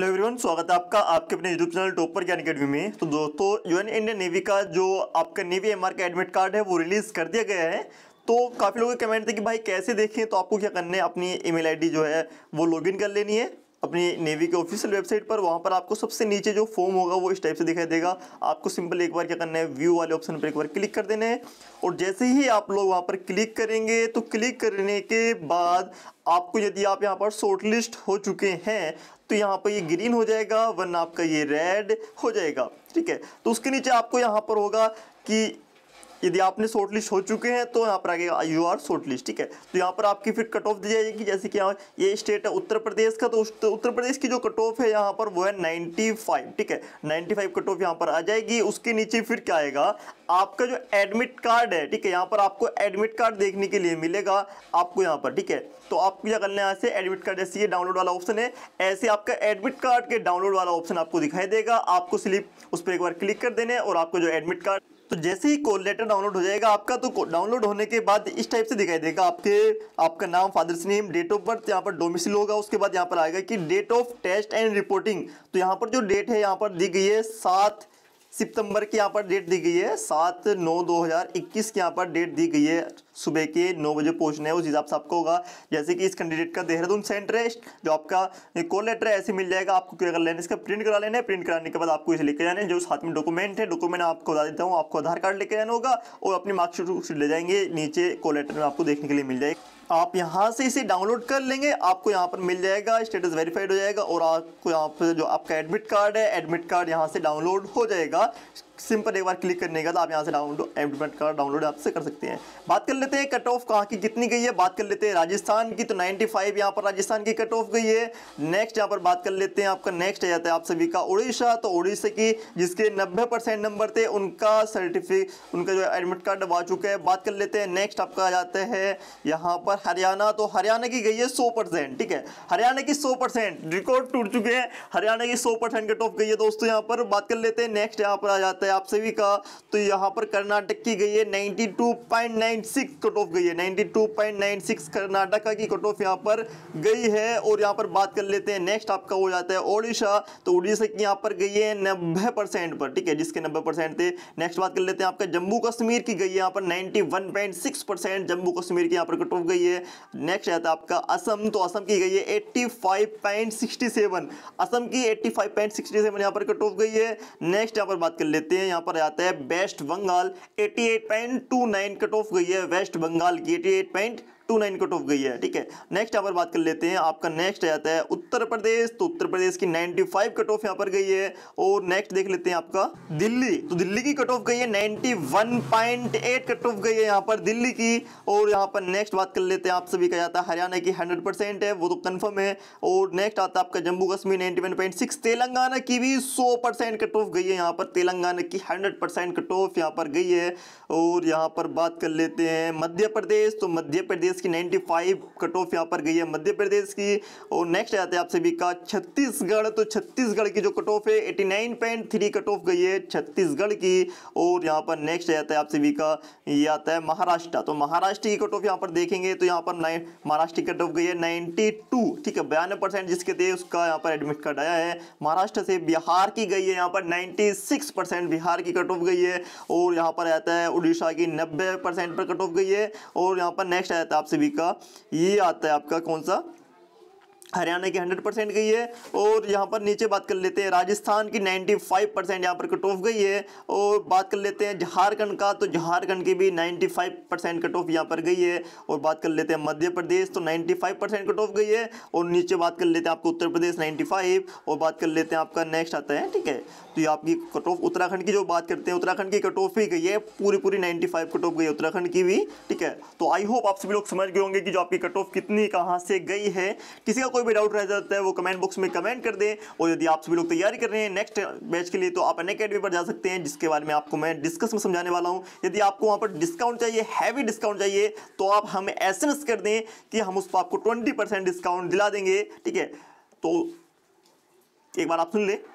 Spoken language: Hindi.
हेलो एवरीवन स्वागत है आपका आपके अपने YouTube channel topper Gyan academy में तो दोस्तों यूएन इंडियन नेवी का जो आपका नेवी एमआर का एडमिट कार्ड है वो रिलीज़ कर दिया गया है तो काफ़ी लोगों के कमेंट थे कि भाई कैसे देखें तो आपको क्या करना है अपनी ईमेल आईडी जो है वो लॉगिन कर लेनी है अपनी नेवी के ऑफिशियल वेबसाइट पर वहाँ पर आपको सबसे नीचे जो फॉर्म होगा वो इस टाइप से दिखाई देगा आपको सिंपल एक बार क्या करना है व्यू वाले ऑप्शन पर एक बार क्लिक कर देना है और जैसे ही आप लोग वहाँ पर क्लिक करेंगे तो क्लिक करने के बाद आपको यदि आप यहाँ पर शॉर्ट लिस्ट हो चुके हैं तो यहाँ पर ये ग्रीन हो जाएगा वरना आपका ये रेड हो जाएगा ठीक है तो उसके नीचे आपको यहाँ पर होगा कि यदि आपने शॉर्ट लिस्ट हो चुके हैं तो यहाँ पर आगे यू आर शॉर्ट लिस्ट ठीक है तो यहाँ पर आपकी फिर कट ऑफ दी जाएगी जैसे कि यहाँ ये स्टेट है उत्तर प्रदेश का तो, तो उत्तर प्रदेश की जो कट ऑफ है यहाँ पर वो है नाइन्टी ठीक है नाइन्टी कट ऑफ यहाँ पर आ जाएगी उसके नीचे फिर क्या आएगा आपका जो एडमिट कार्ड है ठीक है यहाँ पर आपको एडमिट कार्ड देखने के लिए मिलेगा आपको यहाँ पर ठीक है तो आपको क्या करना है यहाँ से एडमिट कार्ड जैसे ये डाउनलोड वाला ऑप्शन है ऐसे आपका एडमिट कार्ड के डाउनलोड वाला ऑप्शन आपको दिखाई देगा आपको स्लिप उस पर एक बार क्लिक कर देने और आपको जो एडमिट कार्ड तो जैसे ही कॉल लेटर डाउनलोड हो जाएगा आपका तो डाउनलोड होने के बाद इस टाइप से दिखाई देगा आपके आपका नाम father's name date of birth यहाँ पर डोमिसिल होगा उसके बाद यहाँ पर आएगा कि date of test and reporting तो यहाँ पर जो डेट है यहाँ पर दी गई है सात सितंबर की यहाँ पर डेट दी गई है सात नौ 2021 की यहाँ पर डेट दी गई है सुबह के नौ बजे पहुँचना है उस हिसाब से आपको होगा जैसे कि इस कैंडिडेट का देहरादून सेंटर है जो आपका कॉल लेटर है ऐसे मिल जाएगा आपको क्या कर लेना इसका प्रिंट करा लेना है प्रिंट कराने के बाद आपको इसे लेकर जाना है जो साथ में डॉक्यूमेंट है डॉक्यूमेंट आपको बता देता हूँ आपको आधार कार्ड लेकर जाना होगा और अपनी मार्कशीट ले जाएंगे नीचे कॉल लेटर में आपको देखने के लिए मिल जाएगी आप यहां से इसे डाउनलोड कर लेंगे आपको यहां पर मिल जाएगा स्टेटस वेरीफाइड हो जाएगा और आपको यहां पर जो आपका एडमिट कार्ड है एडमिट कार्ड यहां से डाउनलोड हो जाएगा सिंपल एक बार क्लिक करने का तो आप यहां से डाउनलोड एडमिट कार्ड डाउनलोड आपसे कर सकते हैं बात कर लेते हैं कट ऑफ कहाँ की कितनी गई है बात कर लेते हैं राजस्थान की तो नाइनटी फाइव यहाँ पर राजस्थान की कट ऑफ गई है नेक्स्ट यहाँ पर बात कर लेते हैं आपका नेक्स्ट आ जाता है आप सभी का उड़ीसा तो उड़ीसा की जिसके नब्बे नंबर थे उनका सर्टिफिकेट उनका जो एडमिट कार्ड आ चुका है बात कर लेते हैं नेक्स्ट आपका आ जाता है यहाँ पर हरियाणा तो हरियाणा की गई है सौ परसेंट ठीक है हरियाणा की सौ परसेंट रिकॉर्ड टूट चुके हैं हरियाणा की सौ परसेंट कट ऑफ गई है दोस्तों यहाँ पर बात कर लेते हैं नेक्स्ट यहाँ पर आ जाता है आप सभी का तो यहाँ पर कर्नाटक की गई है ninety two point nine six cut off गई है ninety two point nine six Karnataka की कट ऑफ यहाँ पर गई है और यहाँ पर बात कर लेते हैं नेक्स्ट आपका हो जाता है ओडिशा तो उड़ीसा की यहाँ पर गई है नब्बे परसेंट पर ठीक है जिसके नब्बे परसेंट थे नेक्स्ट बात कर लेते हैं आपका जम्मू कश्मीर की गई है यहाँ पर ninety one point six percent Jammu Kashmir की यहाँ पर कट ऑफ गई है है नेक्स्ट आता है आपका असम तो असम की गई है eighty five point sixty seven Assam की eighty five point sixty seven यहाँ पर कट ऑफ गई है नेक्स्ट यहाँ पर बात कर लेते हैं यहाँ पर आता है west Bengal eighty eight point two nine cut off गई है वेस्ट बंगाल की eighty eight point two nine cut off गई है ठीक है नेक्स्ट यहाँ पर बात कर लेते हैं आपका नेक्स्ट आ जाता है उत्तर प्रदेश तो उत्तर प्रदेश की नाइनटी फाइव कट ऑफ यहाँ पर गई है और नेक्स्ट देख लेते हैं आपका दिल्ली तो दिल्ली की कट ऑफ गई है ninety one point eight cut off गई है यहाँ पर दिल्ली की और यहाँ पर नेक्स्ट बात कर लेते हैं आप सभी का जाता है हरियाणा की हंड्रेड परसेंट है वो तो कन्फर्म है और नेक्स्ट आता है आपका Jammu Kashmir ninety one point six Telangana की भी सौ परसेंट कट ऑफ गई है यहाँ पर तेलंगाना की हंड्रेड परसेंट कट ऑफ यहाँ पर गई है और यहाँ पर बात कर लेते हैं मध्य प्रदेश तो मध्य प्रदेश प्रदेश की 95 फाइव कट ऑफ यहाँ पर गई है मध्य प्रदेश की और नेक्स्ट आते हैं आप सभी का छत्तीसगढ़ तो छत्तीसगढ़ की जो कट ऑफ है 89.3 कट ऑफ गई है छत्तीसगढ़ की और यहाँ पर नेक्स्ट आता है आप सभी का ये आता है महाराष्ट्र तो महाराष्ट्र की कट ऑफ यहाँ पर देखेंगे तो यहाँ पर महाराष्ट्र की कट ऑफ गई है नाइन्टी ठीक है बयानवे जिसके थे उसका यहाँ पर एडमिट कार्ड आया है महाराष्ट्र से बिहार की गई है यहाँ पर नाइन्टी बिहार की कट ऑफ गई है और यहाँ पर आता है उड़ीसा की नब्बे पर कट ऑफ गई है और यहाँ पर नेक्स्ट आता है आप सभी का ये आता है आपका कौन सा हरियाणा की 100 परसेंट गई है और यहाँ पर नीचे बात कर लेते हैं राजस्थान की 95 परसेंट यहाँ पर कट ऑफ गई है और बात कर लेते हैं झारखंड का तो झारखंड की भी 95 परसेंट कट ऑफ यहाँ पर गई है और बात कर लेते हैं मध्य प्रदेश तो 95 परसेंट कट ऑफ गई है और नीचे बात कर लेते हैं आपको उत्तर प्रदेश नाइन्टी और बात कर लेते हैं आपका नेक्स्ट आता है ठीक है तो ये आपकी कट ऑफ उत्तराखंड की जो बात करते हैं उत्तराखंड की कट ऑफ ही गई है पूरी पूरी फाइव कट ऑफ गई है उत्तराखंड की भी ठीक है तो आई होप आप सभी लोग समझ गए होंगे कि जो आपकी कट ऑफ कितनी कहाँ से गई है किसी का कोई भी डाउट रह जाता है वो कमेंट बॉक्स में कमेंट कर दें और यदि आप सभी लोग तैयारी कर रहे हैं नेक्स्ट बैच के लिए तो आप अन अकेडमी पर जा सकते हैं जिसके बारे में आपको मैं डिस्कस में समझाने वाला हूँ यदि आपको वहाँ पर डिस्काउंट चाहिए हैवी डिस्काउंट चाहिए तो आप हमें एस कर दें कि हम उस पर आपको ट्वेंटी डिस्काउंट दिला देंगे ठीक है तो एक बार आप सुन लें